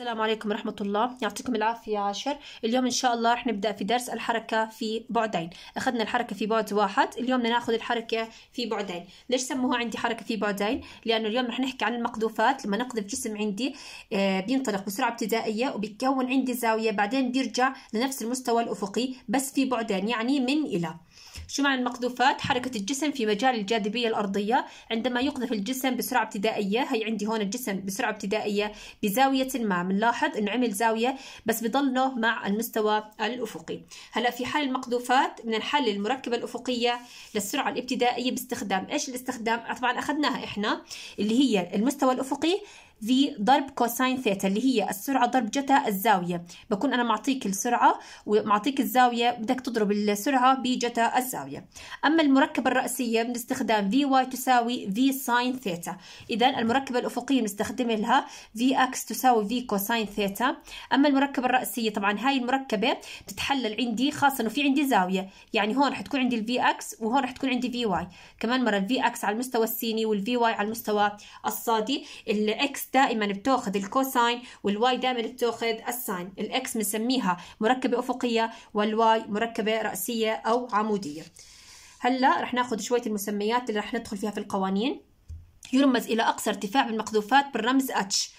السلام عليكم ورحمة الله يعطيكم العافية عاشر اليوم إن شاء الله رح نبدأ في درس الحركة في بعدين أخذنا الحركة في بعد واحد اليوم بدنا ناخذ الحركة في بعدين ليش سموها عندي حركة في بعدين لأنه اليوم رح نحكي عن المقذوفات لما نقذف جسم عندي آه، بينطلق بسرعة ابتدائية وبيكون عندي زاوية بعدين بيرجع لنفس المستوى الأفقي بس في بعدين يعني من إلى شو معنى المقذوفات حركة الجسم في مجال الجاذبية الأرضية عندما يقذف الجسم بسرعة ابتدائية هي عندي هون الجسم بسرعة ابتدائية بزاوية ما بنلاحظ إنه عمل زاوية بس له مع المستوى الأفقي هلا في حال المقذوفات من الحل المركبة الأفقية للسرعة الابتدائية باستخدام إيش الاستخدام طبعا أخذناها إحنا اللي هي المستوى الأفقي في ضرب كوساين ثيتا اللي هي السرعة ضرب جتا الزاوية بكون أنا معطيك السرعة ومعطيك الزاوية بدك تضرب السرعة بجتا الزاوية أما المركبة الرأسية بنستخدم في واي تساوي في ساين ثيتا إذا المركبة الأفقية بنستخدم لها في اكس تساوي في كوساين ثيتا أما المركبة الرأسية طبعا هاي المركبة بتتحلل عندي خاصة إنه في عندي زاوية يعني هون رح تكون عندي الفي اكس وهون رح تكون عندي في واي كمان مرة الفي اكس على المستوى السيني والفي واي على المستوى الصادي الاكس دائما بتاخذ الكوساين والواي دائما بتاخذ الساين الاكس بنسميها مركبه افقيه والواي مركبه راسيه او عموديه هلا رح ناخذ شويه المسميات اللي رح ندخل فيها في القوانين يرمز الى اقصى ارتفاع بالمقذوفات بالرمز اتش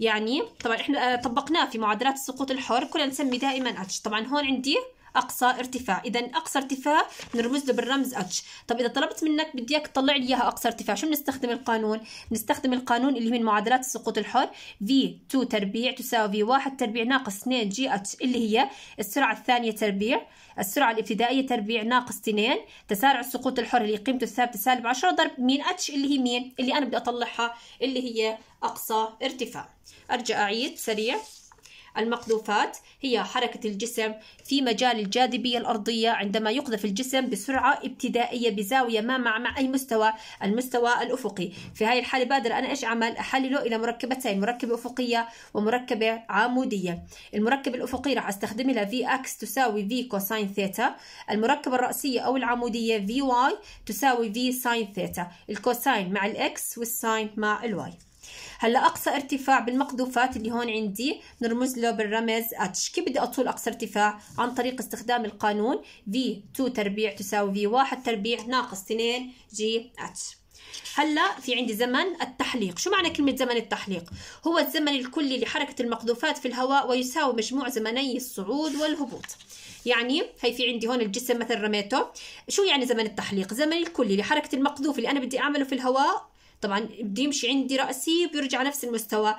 يعني طبعا احنا آه، طبقناه في معادلات السقوط الحر كنا نسمي دائما اتش طبعا هون عندي اقصى ارتفاع اذا اقصى ارتفاع نرمز له بالرمز اتش طب اذا طلبت منك بدي اياك تطلع لي اياها اقصى ارتفاع شو بنستخدم القانون بنستخدم القانون اللي هو من معادلات السقوط الحر في 2 تربيع تساوي في 1 تربيع ناقص 2 جي اتش اللي هي السرعه الثانيه تربيع السرعه الابتدائيه تربيع ناقص 2 تسارع السقوط الحر اللي قيمته الثابته سالب 10 ضرب مين اتش اللي هي مين اللي انا بدي اطلعها اللي هي اقصى ارتفاع ارجع اعيد سريع المقذوفات هي حركة الجسم في مجال الجاذبية الأرضية عندما يقذف الجسم بسرعة ابتدائية بزاوية ما مع, مع أي مستوى المستوى الأفقي في هذه الحالة بقدر أنا إيش أعمل أحلله إلى مركبتين مركبة أفقية ومركبة عمودية المركبة الأفقية راح أستخدم لها في أكس تساوي في كوساين ثيتا المركبة الرأسية أو العمودية في واي تساوي في ساين ثيتا الكوساين مع الإكس والساين مع الواي هلا اقصى ارتفاع بالمقذوفات اللي هون عندي بنرمز له بالرمز اتش كيف بدي اطول اقصى ارتفاع عن طريق استخدام القانون في 2 تربيع تساوي في 1 تربيع ناقص 2 جي اتش هلا في عندي زمن التحليق شو معنى كلمه زمن التحليق هو الزمن الكلي لحركه المقذوفات في الهواء ويساوي مجموع زمني الصعود والهبوط يعني هي في عندي هون الجسم مثلا رميته شو يعني زمن التحليق زمن الكلي لحركه المقذوف اللي انا بدي اعمله في الهواء طبعا بده يمشي عندي راسي وبيرجع نفس المستوى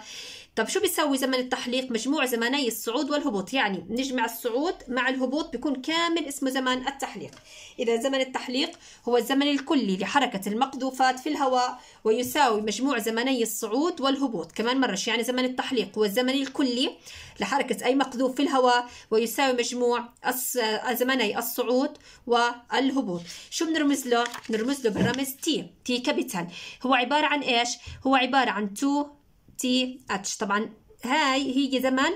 طب شو بيسوي زمن التحليق مجموع زمني الصعود والهبوط يعني بنجمع الصعود مع الهبوط بيكون كامل اسمه زمن التحليق إذا زمن التحليق هو الزمن الكلي لحركة المقذوفات في الهواء ويساوي مجموع زمني الصعود والهبوط كمان مرة شو يعني زمن التحليق هو الزمن الكلي لحركة أي مقذوف في الهواء ويساوي مجموع زمني الصعود والهبوط شو بنرمز له؟ بنرمز له بالرمز تي تي كابيتال هو عبارة عن إيش؟ هو عبارة عن 2 تي اتش طبعا هاي هي زمن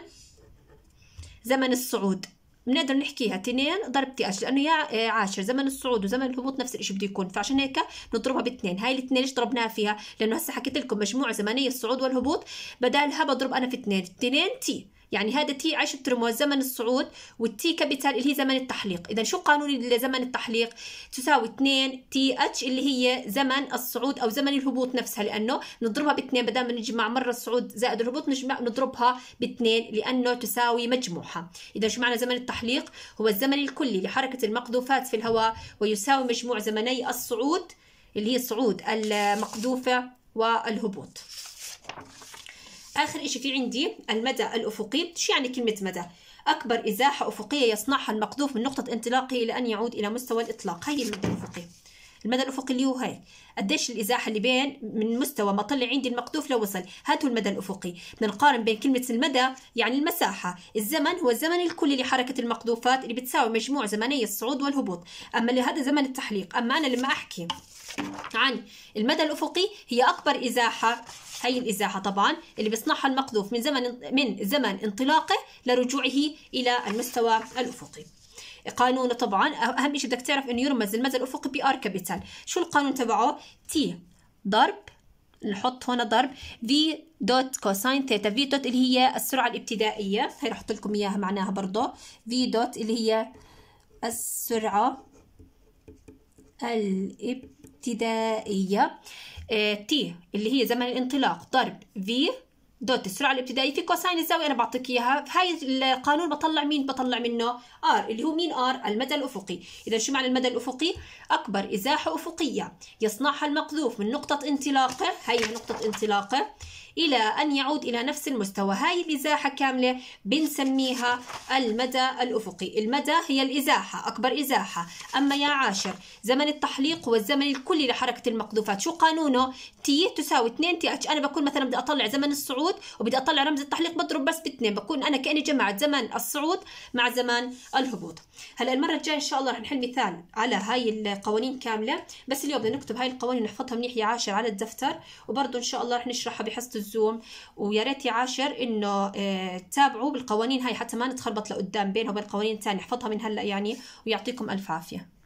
زمن الصعود بنقدر نحكيها تنين ضرب تي اتش لانه يا عاشر زمن الصعود وزمن الهبوط نفس الشيء بده يكون فعشان هيك بنضربها باثنين هاي الاثنين ليش ضربناها فيها لانه هسه حكيت لكم مجموع زمنيه الصعود والهبوط بدالها بضرب انا في اثنين اثنين تي يعني هذا تي عايش بترمز زمن الصعود والتي كابيتال اللي هي زمن التحليق اذا شو قانون زمن التحليق تساوي 2 تي اتش اللي هي زمن الصعود او زمن الهبوط نفسها لانه نضربها باثنين بدل ما نجمع مره الصعود زائد الهبوط نجمع نضربها باثنين لانه تساوي مجموعها اذا شو معنى زمن التحليق هو الزمن الكلي لحركه المقذوفات في الهواء ويساوي مجموع زمني الصعود اللي هي صعود المقذوفه والهبوط آخر إشي في عندي المدى الأفقي شو يعني كلمة مدى؟ أكبر إزاحة أفقية يصنعها المقذوف من نقطة انطلاقه إلى أن يعود إلى مستوى الإطلاق هي المدى الأفقي المدى الافقي اللي هو هاي قديش الازاحه اللي بين من مستوى ما طلع عندي المقذوف لوصل هاتوا المدى الافقي بدنا نقارن بين كلمه المدى يعني المساحه الزمن هو الزمن الكلي لحركه المقذوفات اللي بتساوي مجموع زمني الصعود والهبوط اما لهذا زمن التحليق اما انا لما احكي عن المدى الافقي هي اكبر ازاحه هي الازاحه طبعا اللي بيصنعها المقذوف من زمن من زمن انطلاقه لرجوعه الى المستوى الافقي قانونه طبعا اهم شيء بدك تعرف انه يرمز المدى الافقي بي ار كابيتال شو القانون تبعه تي ضرب نحط هنا ضرب في دوت كوساين ثيتا في دوت اللي هي السرعة الابتدائية هي رح لكم إياها معناها برضه في دوت اللي هي السرعة الابتدائية تي آه، اللي هي زمن الانطلاق ضرب في دوت السرعه الابتدائيه في كوساين الزاويه انا بعطيك اياها هاي القانون بطلع مين بطلع منه ار اللي هو مين ار المدى الافقي اذا شو معنى المدى الافقي اكبر ازاحه افقيه يصنعها المقذوف من نقطه انطلاقه هي نقطه انطلاقه إلى أن يعود إلى نفس المستوى هاي الإزاحة كاملة بنسميها المدى الأفقي المدى هي الإزاحة أكبر إزاحة أما يا عاشر زمن التحليق والزمن الكلي لحركة المقذوفات شو قانونه تي تساوي 2 تي اتش أنا بكون مثلا بدي أطلع زمن الصعود وبدي أطلع رمز التحليق بضرب بس باثنين بكون أنا كأني جمعت زمن الصعود مع زمن الهبوط هلا المرة الجاية إن شاء الله رح نحل مثال على هاي القوانين كاملة بس اليوم بدنا نكتب هاي القوانين ونحفظها منيح يا عاشر على الدفتر وبرضه إن شاء الله رح نشرحها بحصة الزوم ويا ريت يا عاشر انه تتابعوا آه، بالقوانين هاي حتى ما نتخربط لقدام بينها وبين القوانين الثانيه احفظها من هلا يعني ويعطيكم الف عافيه